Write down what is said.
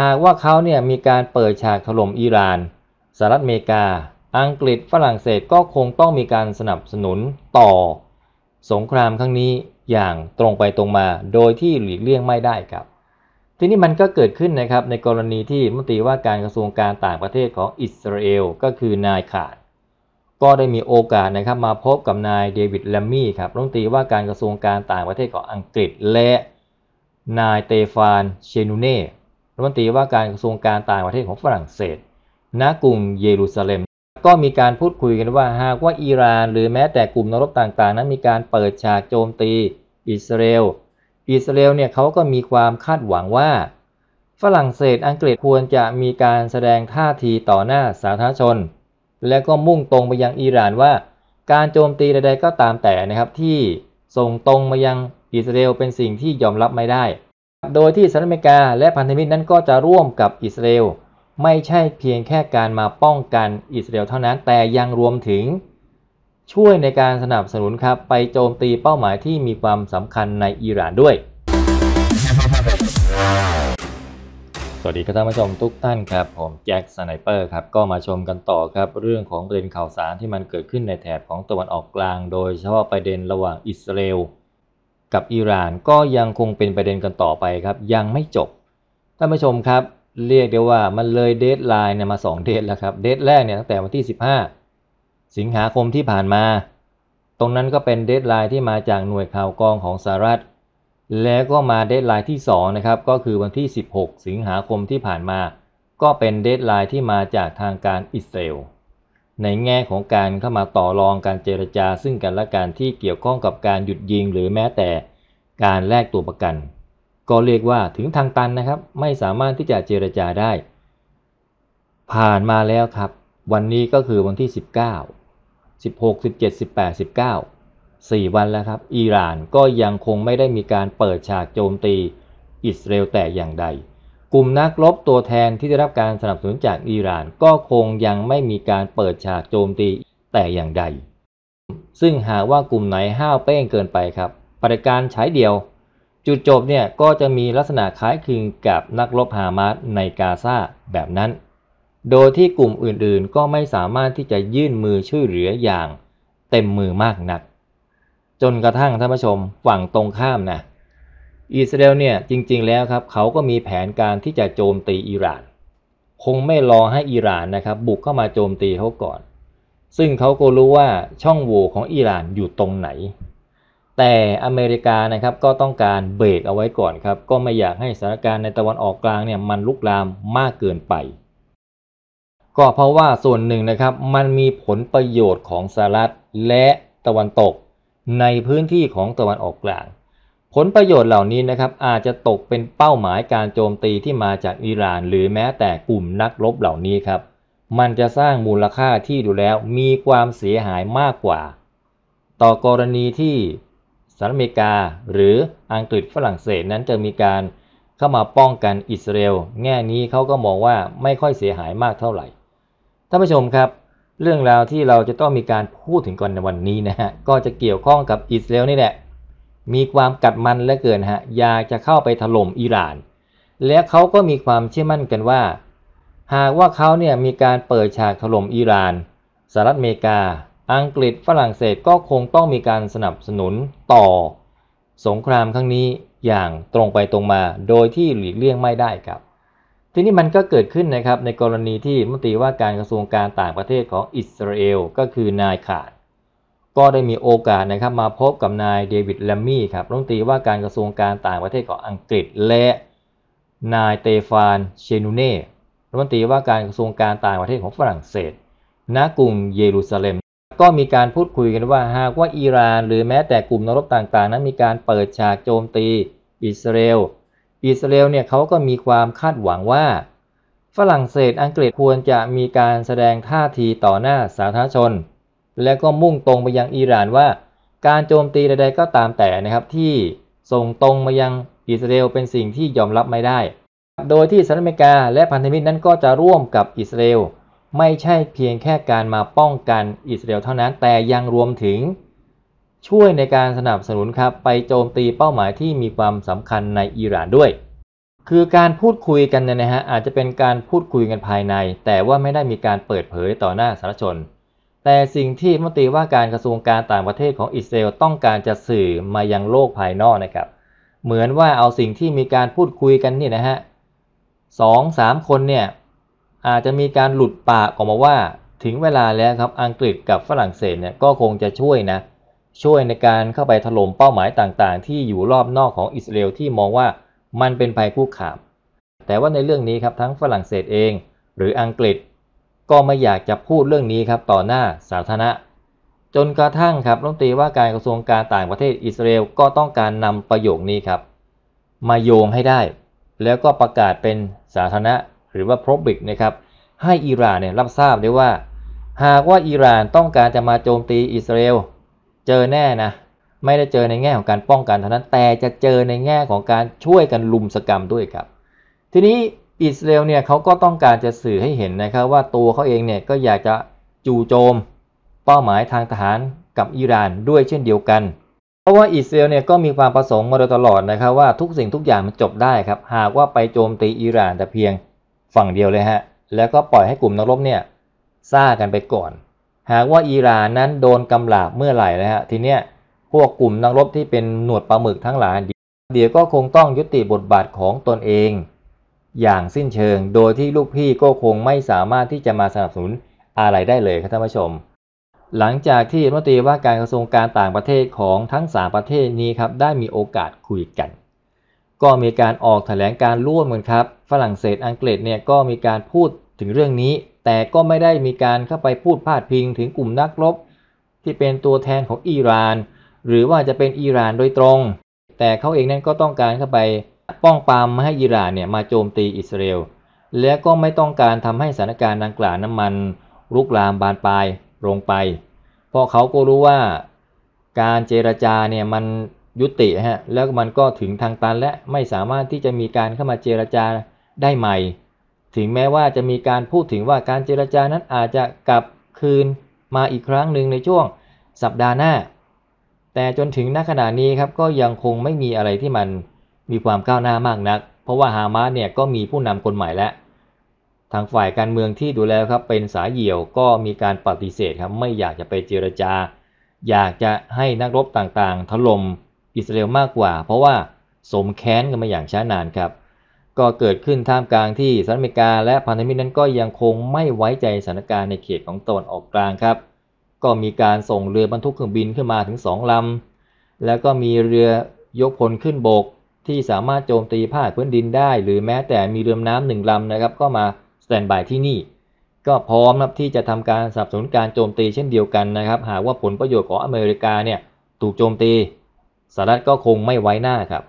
หากว่าเขาเนี่ยมีการเปิดฉากถล่มอิหร่าน สหรัฐอเมริกา อังกฤษ ฝรั่งเศส ก็คงต้องมีการสนับสนุนต่อ สงครามครั้งนี้อย่างตรงไปตรงมา โดยที่หลีกเลี่ยงไม่ได้ครับ ทีนี้มันก็เกิดขึ้นนะครับในกรณีที่มติว่าการกระทรวงการต่างประเทศของอิสราเอลก็คือนายขาด ก็ได้มีโอกาสนะครับมาพบกับนายเดวิดแลมมี่ครับรัฐมนตรีว่าการกระทรวงการต่างประเทศของอังกฤษและนายเตฟานเชนูเน่รัฐมนตรีว่าการกระทรวงการต่างประเทศของฝรั่งเศส ณกรุงเยรูซาเล็ม ก็มีการพูดคุยกันว่าหากว่าอิหร่านหรือแม้แต่กลุ่มนรบต่าง ๆ นั้น มีการเปิดฉากโจมตีอิสราเอล อิสราเอลเนี่ยเขาก็มีความคาดหวังว่า ฝรั่งเศสอังกฤษควรจะมีการแสดงท่าทีต่อหน้าสาธารณชน และก็มุ่งตรงไปยังอิหร่านว่า การโจมตีใดๆก็ตามแต่นะครับ ที่ส่งตรงมายังอิสราเอลเป็นสิ่งที่ยอมรับไม่ได้โดยที่สหรัฐอเมริกาและพันธมิตรนั้นก็จะร่วมกับอิสราเอลไม่ใช่เพียงแค่การมาป้องกันอิสราเอลเท่านั้นแต่ยังรวมถึง ช่วยในการสนับสนุนครับไปโจมตีเป้าหมายที่มีความสำคัญในอิหร่านด้วย สวัสดีครับท่านผู้ชมทุกท่านครับผมแจ็คสไนเปอร์ครับก็มาชมกันต่อครับ เรื่องของประเด็นข่าวสารที่มันเกิดขึ้นในแถบของตะวันออกกลาง โดยเฉพาะประเด็นระหว่างอิสราเอลกับอิหร่านก็ยังคงเป็นประเด็นกันต่อไปครับยังไม่จบท่านผู้ชมครับ เรียกได้ว่ามันเลยเดทไลน์มา2เดทแล้วครับ เดทแรกเนี่ยตั้งแต่วันที่ 15 สิงหาคมที่ผ่านมา ตรงนั้นก็เป็นเดทไลน์ที่มาจากหน่วยข่าวกองของสหรัฐ แล้วก็มาเดทไลน์ที่ 2 นะครับ ก็คือวันที่ 16 สิงหาคมที่ผ่านมา ก็เป็นเดทไลน์ที่มาจากทางการอิสราเอลในแง่ของการเข้ามาต่อรองการเจรจาซึ่งกันและกันที่เกี่ยวข้องกับการหยุดยิง หรือแม้แต่การแลกตัวประกัน ก็เรียกว่าถึงทางตันนะครับไม่สามารถที่จะเจรจาได้ ผ่านมาแล้วครับ วันนี้ก็คือวันที่ 19 16 17 18 19 4 วันแล้วครับอิหร่านก็ยังคงไม่ได้มีการเปิดฉากโจมตีอิสราเอลแต่อย่างใดกลุ่มนักรบตัวแทนที่ได้รับการสนับสนุนจากอิหร่านก็คงยังไม่มีการเปิดฉากโจมตีแต่อย่างใด ซึ่งหากว่ากลุ่มไหนห้าวเป้งเกินไปครับปฏิการใช้เดียว จุดจบเนี่ยก็จะมีลักษณะคล้ายคลึงกับนักรบฮามาสในกาซาแบบนั้น โดยที่กลุ่มอื่นๆ ก็ไม่สามารถที่จะยื่นมือช่วยเหลืออย่างเต็มมือมากนัก จนกระทั่งท่านผู้ชมฝั่งตรงข้ามนะอิสราเอลเนี่ยจริงๆแล้วครับเขาก็มีแผนการที่จะโจมตีอิหร่าน คงไม่รอให้อิหร่านนะครับบุกเข้ามาโจมตีเขาก่อน ซึ่งเขาก็รู้ว่าช่องโหว่ของอิหร่านอยู่ตรงไหน แต่อเมริกานะครับก็ต้องการเบรกเอาไว้ก่อนครับก็ไม่อยากให้สถานการณ์ในตะวันออกกลางเนี่ยมันลุกลามมากเกินไปก็เพราะว่าส่วนหนึ่งนะครับ มันมีผลประโยชน์ของสหรัฐและตะวันตกในพื้นที่ของตะวันออกกลางผลประโยชน์เหล่านี้นะครับอาจจะตกเป็นเป้าหมายการโจมตีที่มาจากอิหร่าน หรือแม้แต่กลุ่มนักรบเหล่านี้ครับ มันจะสร้างมูลค่าที่ดูแล้วมีความเสียหายมากกว่า ต่อกรณีที่สหรัฐอเมริกาหรืออังกฤษฝรั่งเศสนั้นจะมีการเข้ามาป้องกันอิสราเอลแง่นี้เขาก็มองว่าไม่ค่อยเสียหายมากเท่าไหร่ท่านผู้ชมครับ เรื่องราวที่เราจะต้องมีการพูดถึงกันในวันนี้นะฮะก็จะเกี่ยวข้องกับอิสราเอลนี่แหละมีความกัดมันและเกินฮะอยากจะเข้าไปถล่มอิหร่าน และเขาก็มีความเชื่อมั่นกันว่า หากว่าเขาเนี่ยมีการเปิดฉากถล่มอิหร่านสหรัฐอเมริกา อังกฤษ ฝรั่งเศสก็คงต้องมีการสนับสนุนต่อ สงครามครั้งนี้อย่างตรงไปตรงมา โดยที่หลีกเลี่ยงไม่ได้ครับ ทีนี้มันก็เกิดขึ้นนะครับในกรณีที่มติว่าการกระทรวงการต่างประเทศของอิสราเอลก็คือนายขาดก็ได้มีโอกาสนะครับมาพบกับนายเดวิดแลมมี่ครับรัฐมนตรีว่าการกระทรวงการต่างประเทศของอังกฤษและนายเตฟานเชนูเน่รัฐมนตรีว่าการกระทรวงการต่างประเทศของฝรั่งเศส ณกรุงเยรูซาเล็ม ก็มีการพูดคุยกันว่าหากว่าอิหร่าน หรือแม้แต่กลุ่มนรบต่าง ๆ นั้นมีการเปิดฉากโจมตีอิสราเอลอิสราเอลเนี่ยเขาก็มีความคาดหวังว่า ฝรั่งเศสอังกฤษควรจะมีการแสดงท่าทีต่อหน้าสาธารณชนและก็มุ่งตรงไปยังอิหร่านว่า การโจมตีใดๆก็ตามแต่นะครับ ที่ ส่งตรงมายังอิสราเอลเป็นสิ่งที่ยอมรับไม่ได้ โดยที่สหรัฐอเมริกาและพันธมิตรนั้นก็จะร่วมกับอิสราเอลไม่ใช่เพียงแค่การมาป้องกันอิสราเอลเท่านั้น แต่ยังรวมถึง ช่วยในการสนับสนุนครับไปโจมตีเป้าหมายที่มีความสำคัญในอิหร่านด้วย คือการพูดคุยกันเนี่ยนะฮะอาจจะเป็นการพูดคุยกันภายใน แต่ว่าไม่ได้มีการเปิดเผยต่อหน้าสาธารณชนแต่สิ่งที่มติว่าการกระทรวงการต่างประเทศของอิสราเอลต้องการจะสื่อมายังโลกภายนอกนะครับ เหมือนว่าเอาสิ่งที่มีการพูดคุยกันนี่นะฮะสองสามคนเนี่ยอาจจะมีการหลุดปากออกมาว่า ถึงเวลาแล้วครับ อังกฤษกับฝรั่งเศสเนี่ยก็คงจะช่วยนะ ช่วยในการเข้าไปถล่มเป้าหมายต่างๆ ที่อยู่รอบนอกของอิสราเอลที่มองว่ามันเป็นภัยคุกคาม แต่ว่าในเรื่องนี้ครับทั้งฝรั่งเศสเอง หรืออังกฤษก็ไม่อยากจะพูดเรื่องนี้ครับต่อหน้าสาธารณะจนกระทั่งครับรัฐมนตรีว่าการกระทรวงการต่างประเทศอิสราเอลก็ต้องการนำประโยคนี้ครับ มาโยงให้ได้ แล้วก็ประกาศเป็นสาธารณะหรือว่าพรบิกนะครับให้อิหร่านเนี่ยรับทราบได้ว่า หากว่าอิหร่านต้องการจะมาโจมตีอิสราเอลเจอแน่นะไม่ได้เจอในแง่ของการป้องกันเท่านั้นแต่จะเจอในแง่ของการช่วยกันลุมสกรรมด้วยครับ ทีนี้อิสราเอลเนี่ยเขาก็ต้องการจะสื่อให้เห็นนะครับว่าตัวเขาเองเนี่ยก็อยากจะจู่โจม เป้าหมายทางทหารกับอิหร่านด้วยเช่นเดียวกันเพราะว่าอิสราเอลเนี่ยก็มีความประสงค์มาโดยตลอดนะครับว่าทุกสิ่งทุกอย่างมันจบได้ครับหากว่าไปโจมตีอิหร่านแต่เพียงฝั่งเดียวเลยฮะแล้วก็ปล่อยให้กลุ่มนัรบเนี่ยซ่ากันไปก่อน หากว่าอิหร่านนั้นโดนกำลาบเมื่อไหร่นะฮะทีเนี้ยพวกกลุ่มนักรบที่เป็นหนวดปลาหมึกทั้งหลายเดี๋ยวก็คงต้องยุติบทบาทของตนเองอย่างสิ้นเชิง โดยที่ลูกพี่ก็คงไม่สามารถที่จะมาสนับสนุนอะไรได้เลยครับท่านผู้ชม หลังจากที่รัฐมนตรีว่าการกระทรวงการต่างประเทศของทั้ง 3 ประเทศนี้ครับได้มีโอกาสคุยกัน ก็มีการออกแถลงการร่วมกันครับ ฝรั่งเศส อังกฤษเนี่ยก็มีการพูดถึงเรื่องนี้ แต่ก็ไม่ได้มีการเข้าไปพูดพาดพิงถึงกลุ่มนักรบ ที่เป็นตัวแทนของอิหร่าน หรือว่าจะเป็นอิหร่านโดยตรง แต่เขาเองนั้นก็ต้องการเข้าไปป้องปามไม่ให้อิหร่านเนี่ยมาโจมตีอิสราเอลและก็ไม่ต้องการทำให้สถานการณ์ดังกล่าวน้ำมันลุกลามบานปลายลงไป เพราะเขาก็รู้ว่าการเจรจาเนี่ยมันยุติฮะแล้วมันก็ถึงทางตันและไม่สามารถที่จะมีการเข้ามาเจรจาได้ใหม่ ถึงแม้ว่าจะมีการพูดถึงว่าการเจรจานั้นอาจจะกลับคืนมาอีกครั้งหนึ่งในช่วงสัปดาห์หน้า แต่จนถึงณขณะนี้ครับก็ยังคงไม่มีอะไรที่มันมีความก้าวหน้ามากนัก เพราะว่าฮามาสเนี่ย ก็มีผู้นำคนใหม่แล้วทางฝ่ายการเมืองที่ดูแลครับ เป็นสายเหี่ยวก็มีการปฏิเสธครับ ไม่อยากจะไปเจรจา อยากจะให้นักรบต่างๆถล่มอิสราเอลมากกว่า เพราะว่าสมแค้นกันมาอย่างช้านานครับ ก็เกิดขึ้นท่ามกลางที่สหรัฐอเมริกา และพันธมิตรนั้นก็ยังคงไม่ไว้ใจสถานการณ์ในเขตของตนออกกลางครับ ก็มีการส่งเรือบรรทุกเครื่องบินขึ้นมาถึง 2ลำ แล้วก็มีเรือยกพลขึ้นบกที่สามารถโจมตีผาาพื้นดินได้ หรือแม้แต่มีเรือน้ำหนึ่งลำนะครับก็มาสแตนบายที่นี่ ก็พร้อมนะที่จะทำการสนับสนุนการโจมตีเช่นเดียวกันนะครับ หากว่าผลประโยชน์ของอเมริกาเนี่ยถูกโจมตีสหรัฐก็คงไม่ไว้หน้าครับ